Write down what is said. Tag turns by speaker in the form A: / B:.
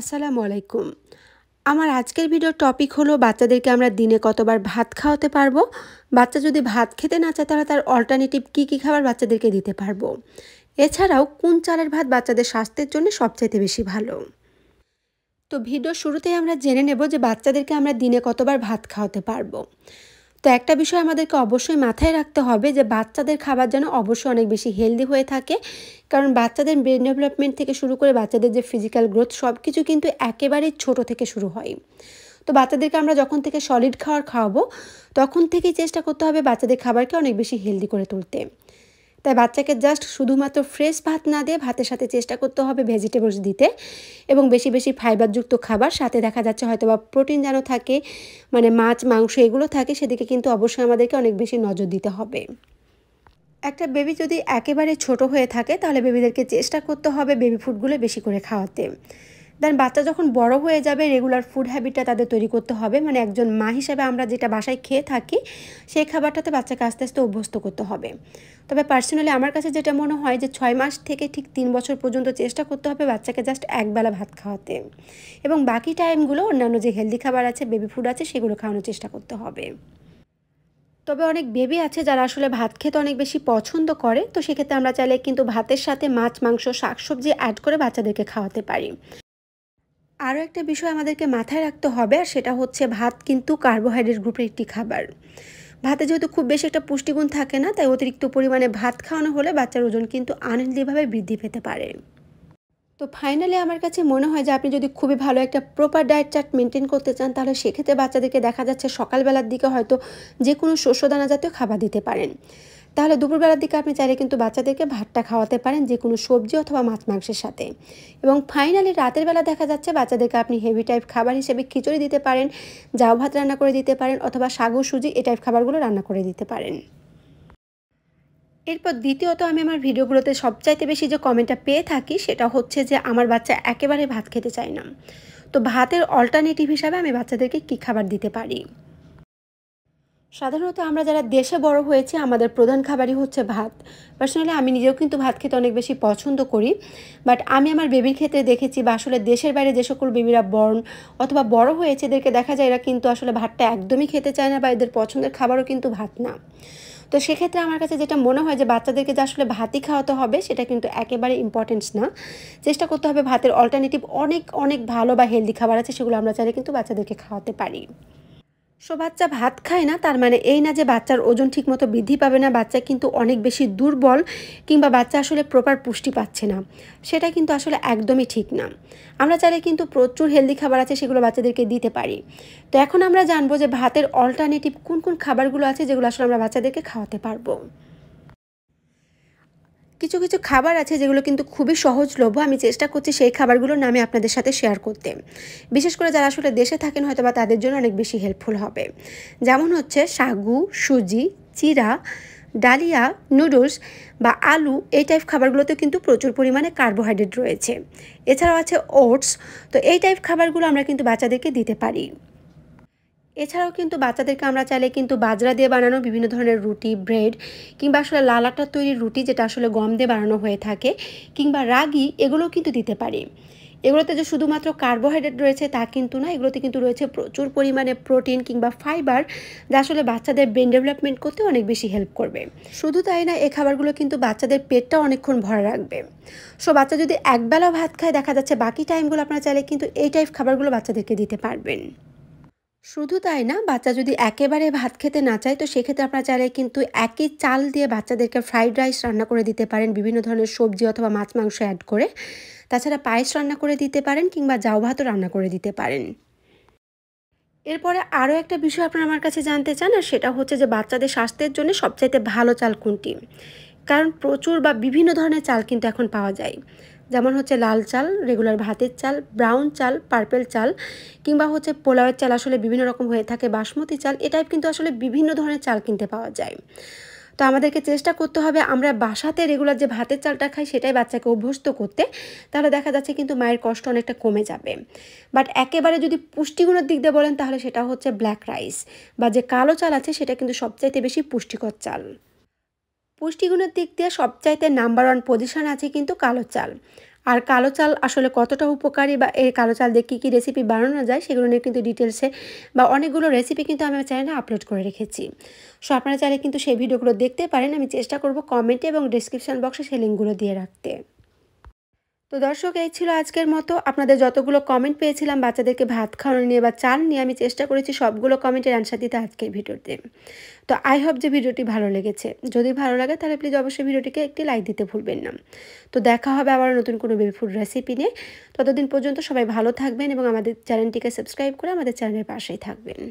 A: আসসালামু আলাইকুম আমার আজকের ভিডিওর টপিক হলো বাচ্চাদেরকে আমরা দিনে কতবার ভাত খাওয়াতে পারবো বাচ্চা যদি ভাত খেতে না চায় তাহলে তার অল্টারনেটিভ কী কী খাবার বাচ্চাদেরকে দিতে পারবো এছাড়াও কোন চালের ভাত বাচ্চাদের স্বাস্থ্যের জন্য সবচাইতে বেশি ভালো তো ভিডিও শুরুতেই আমরা জেনে নেব যে বাচ্চাদেরকে আমরা দিনে কতবার ভাত খাওয়াতে পারবো তো একটা বিষয় আমাদেরকে অবশ্যই মাথায় রাখতে হবে যে বাচ্চাদের খাবার যেন অবশ্যই অনেক বেশি হেলদি হয়ে থাকে কারণ বাচ্চাদের ব্রেন ডেভেলপমেন্ট থেকে শুরু করে বাচ্চাদের যে ফিজিক্যাল গ্রোথ সব কিছু কিন্তু একেবারেই ছোট থেকে শুরু হয় তো বাচ্চাদেরকে আমরা যখন থেকে সলিড খাওয়ার খাওয়াবো তখন থেকেই চেষ্টা করতে হবে বাচ্চাদের খাবারকে অনেক বেশি হেলদি করে তুলতে তাই বাচ্চাকে জাস্ট শুধুমাত্র ফ্রেশ ভাত না দিয়ে ভাতের সাথে চেষ্টা করতে হবে ভেজিটেবলস দিতে এবং বেশি বেশি ফাইবারযুক্ত খাবার সাথে দেখা যাচ্ছে হয়তো বা প্রোটিন যেন থাকে মানে মাছ মাংস এগুলো থাকে সেদিকে কিন্তু অবশ্যই আমাদেরকে অনেক বেশি নজর দিতে হবে একটা বেবি যদি একেবারে ছোট হয়ে থাকে তাহলে বেবিদেরকে চেষ্টা করতে হবে বেবি ফুডগুলো বেশি করে খাওয়াতে দেন বাচ্চা যখন বড় হয়ে যাবে রেগুলার ফুড হ্যাবিটটা তাদের তৈরি করতে হবে মানে একজন মা হিসেবে আমরা যেটা বাসায় খেয়ে থাকি সেই খাবারটাতে বাচ্চাকে আস্তে আস্তে অভ্যস্ত করতে হবে তবে পার্সোনালি আমার কাছে যেটা মনে হয় যে ছয় মাস থেকে ঠিক তিন বছর পর্যন্ত চেষ্টা করতে হবে বাচ্চাকে জাস্ট একবেলা ভাত খাওয়াতে এবং বাকি টাইমগুলো অন্যান্য যে হেলদি খাবার আছে বেবি ফুড আছে সেগুলো খাওয়ানোর চেষ্টা করতে হবে তবে অনেক বেবি আছে যারা আসলে ভাত খেতে অনেক বেশি পছন্দ করে তো সেক্ষেত্রে আমরা চাইলে কিন্তু ভাতের সাথে মাছ মাংস শাকসবজি অ্যাড করে বাচ্চাদেরকে খাওয়াতে পারি আরও একটা বিষয় আমাদেরকে মাথায় রাখতে হবে আর সেটা হচ্ছে ভাত কিন্তু কার্বোহাইড্রেট গ্রুপের একটি খাবার ভাতে যেহেতু খুব বেশি একটা পুষ্টিগুণ থাকে না তাই অতিরিক্ত পরিমাণে ভাত খাওয়ানো হলে বাচ্চার ওজন কিন্তু আনহেলদিভাবে বৃদ্ধি পেতে পারে তো ফাইনালি আমার কাছে মনে হয় যে আপনি যদি খুবই ভালো একটা প্রপার ডায়েট চার্ট মেনটেন করতে চান তাহলে সেক্ষেত্রে বাচ্চাদেরকে দেখা যাচ্ছে সকালবেলার দিকে হয়তো যে কোনো শস্য দানা জাতীয় খাবার দিতে পারেন তাহলে দুপুরবেলার দিকে আপনি চাইলে কিন্তু বাচ্চাদেরকে ভাতটা খাওয়াতে পারেন যে কোনো সবজি অথবা মাছ মাংসের সাথে এবং ফাইনালি রাতের বেলা দেখা যাচ্ছে বাচ্চাদেরকে আপনি হেভি টাইপ খাবার হিসেবে খিচুড়ি দিতে পারেন জাউ ভাত রান্না করে দিতে পারেন অথবা সাগু সুজি এ টাইপ খাবারগুলো রান্না করে দিতে পারেন এরপর দ্বিতীয়ত আমি আমার ভিডিওগুলোতে সবচাইতে বেশি যে কমেন্টটা পেয়ে থাকি সেটা হচ্ছে যে আমার বাচ্চা একেবারে ভাত খেতে চায় না তো ভাতের অল্টারনেটিভ হিসাবে আমি বাচ্চাদেরকে কী খাবার দিতে পারি সাধারণত আমরা যারা দেশে বড় হয়েছি আমাদের প্রধান খাবারই হচ্ছে ভাত পার্সোনালি আমি নিজেও কিন্তু ভাত খেতে অনেক বেশি পছন্দ করি বাট আমি আমার বেবির ক্ষেত্রে দেখেছি বা আসলে দেশের বাইরে যে সকল বেবিরা বর্ণ অথবা বড় হয়েছে এদেরকে দেখা যায় এরা কিন্তু আসলে ভাতটা একদমই খেতে চায় না বা এদের পছন্দের খাবারও কিন্তু ভাত না তো সেক্ষেত্রে আমার কাছে যেটা মনে হয় যে বাচ্চাদেরকে যে আসলে ভাতই খাওয়াতে হবে সেটা কিন্তু একেবারে ইম্পর্টেন্স না চেষ্টা করতে হবে ভাতের অল্টারনেটিভ অনেক অনেক ভালো বা হেলদি খাবার আছে সেগুলো আমরা চাইলে কিন্তু বাচ্চাদেরকে খাওয়াতে পারি সো বাচ্চা ভাত খায় না তার মানে এই না যে বাচ্চার ওজন ঠিকমতো বৃদ্ধি পাবে না বাচ্চা কিন্তু অনেক বেশি দুর্বল কিংবা বাচ্চা আসলে প্রপার পুষ্টি পাচ্ছে না সেটা কিন্তু আসলে একদমই ঠিক না আমরা চাইলে কিন্তু প্রচুর হেলদি খাবার আছে সেগুলো বাচ্চাদেরকে দিতে পারি তো এখন আমরা জানবো যে ভাতের অল্টারনেটিভ কোন কোন খাবারগুলো আছে যেগুলো আসলে আমরা বাচ্চাদেরকে খাওয়াতে পারবো কিছু কিছু খাবার আছে যেগুলো কিন্তু খুবই সহজলভ্য আমি চেষ্টা করছি সেই খাবারগুলোর নামে আপনাদের সাথে শেয়ার করতে বিশেষ করে যারা আসলে দেশে থাকেন হয়তো বা তাদের জন্য অনেক বেশি হেল্পফুল হবে যেমন হচ্ছে সাগু সুজি চিরা ডালিয়া নুডলস বা আলু এই টাইপ খাবারগুলোতে কিন্তু প্রচুর পরিমাণে কার্বোহাইড্রেট রয়েছে এছাড়াও আছে ওটস তো এই টাইপ খাবারগুলো আমরা কিন্তু বাচ্চাদেরকে দিতে পারি এছাড়াও কিন্তু বাচ্চাদেরকে আমরা চাইলে কিন্তু বাজরা দিয়ে বানানো বিভিন্ন ধরনের রুটি ব্রেড কিংবা আসলে লালাটা তৈরি রুটি যেটা আসলে গম দিয়ে বানানো হয়ে থাকে কিংবা রাগি এগুলো কিন্তু দিতে পারি এগুলোতে যে শুধুমাত্র কার্বোহাইড্রেট রয়েছে তা কিন্তু না এগুলোতে কিন্তু রয়েছে প্রচুর পরিমাণে প্রোটিন কিংবা ফাইবার যা আসলে বাচ্চাদের ব্রেন ডেভেলপমেন্ট করতে অনেক বেশি হেল্প করবে শুধু তাই না এই খাবারগুলো কিন্তু বাচ্চাদের পেটটা অনেকক্ষণ ভরা রাখবে সো বাচ্চা যদি একবেলা ভাত খায় দেখা যাচ্ছে বাকি টাইমগুলো আপনারা চাইলে কিন্তু এই টাইপ খাবারগুলো বাচ্চাদেরকে দিতে পারবেন শুধু তাই না বাচ্চা যদি একেবারে ভাত খেতে না চায় তো সেক্ষেত্রে আপনারা চাইলে কিন্তু একই চাল দিয়ে বাচ্চাদেরকে ফ্রাইড রাইস রান্না করে দিতে পারেন বিভিন্ন ধরনের সবজি অথবা মাছ মাংস অ্যাড করে তাছাড়া পায়েস রান্না করে দিতে পারেন কিংবা জাউ ভাতও রান্না করে দিতে পারেন এরপরে আরও একটা বিষয় আপনারা আমার কাছে জানতে চান আর সেটা হচ্ছে যে বাচ্চাদের স্বাস্থ্যের জন্য সবচাইতে ভালো চাল কোনটি কারণ প্রচুর বা বিভিন্ন ধরনের চাল কিন্তু এখন পাওয়া যায় যেমন হচ্ছে লাল চাল রেগুলার ভাতের চাল ব্রাউন চাল পার্পেল চাল কিংবা হচ্ছে পোলাওয়ের চাল আসলে বিভিন্ন রকম হয়ে থাকে বাসমতি চাল এ টাইপ কিন্তু আসলে বিভিন্ন ধরনের চাল কিনতে পাওয়া যায় তো আমাদেরকে চেষ্টা করতে হবে আমরা বাসাতে রেগুলার যে ভাতের চালটা খাই সেটাই বাচ্চাকে অভ্যস্ত করতে তাহলে দেখা যাচ্ছে কিন্তু মায়ের কষ্ট অনেকটা কমে যাবে বাট একেবারে যদি পুষ্টিগুণের দিক দিয়ে বলেন তাহলে সেটা হচ্ছে ব্ল্যাক রাইস বা যে কালো চাল আছে সেটা কিন্তু সবচাইতে বেশি পুষ্টিকর চাল পুষ্টিগুণের দিক দিয়ে সবচাইতে নাম্বার ওয়ান পজিশন আছে কিন্তু কালো চাল আর কালো চাল আসলে কতটা উপকারী বা এই কালো চাল দিয়ে কী কী রেসিপি বানানো যায় সেগুলো নিয়ে কিন্তু ডিটেলসে বা অনেকগুলো রেসিপি কিন্তু আমি চ্যানেলে আপলোড করে রেখেছি সো আপনারা চাইলে কিন্তু সেই ভিডিওগুলো দেখতে পারেন আমি চেষ্টা করব কমেন্টে এবং ডিসক্রিপশান বক্সে সেই লিঙ্কগুলো দিয়ে রাখতে তো দর্শক এই ছিল আজকের মতো আপনাদের যতগুলো কমেন্ট পেয়েছিলাম বাচ্চাদেরকে ভাত খাওয়ানো নিয়ে বা চাল নিয়ে আমি চেষ্টা করেছি সবগুলো কমেন্টের অ্যান্সার দিতে আজকের ভিডিওতে তো আই হোপ যে ভিডিওটি ভালো লেগেছে যদি ভালো লাগে তাহলে প্লিজ অবশ্যই ভিডিওটিকে একটি লাইক দিতে ভুলবেন না তো দেখা হবে আবার নতুন কোনো বেবি ফুড রেসিপি নিয়ে ততদিন পর্যন্ত সবাই ভালো থাকবেন এবং আমাদের চ্যানেলটিকে সাবস্ক্রাইব করে আমাদের চ্যানেলের পাশেই থাকবেন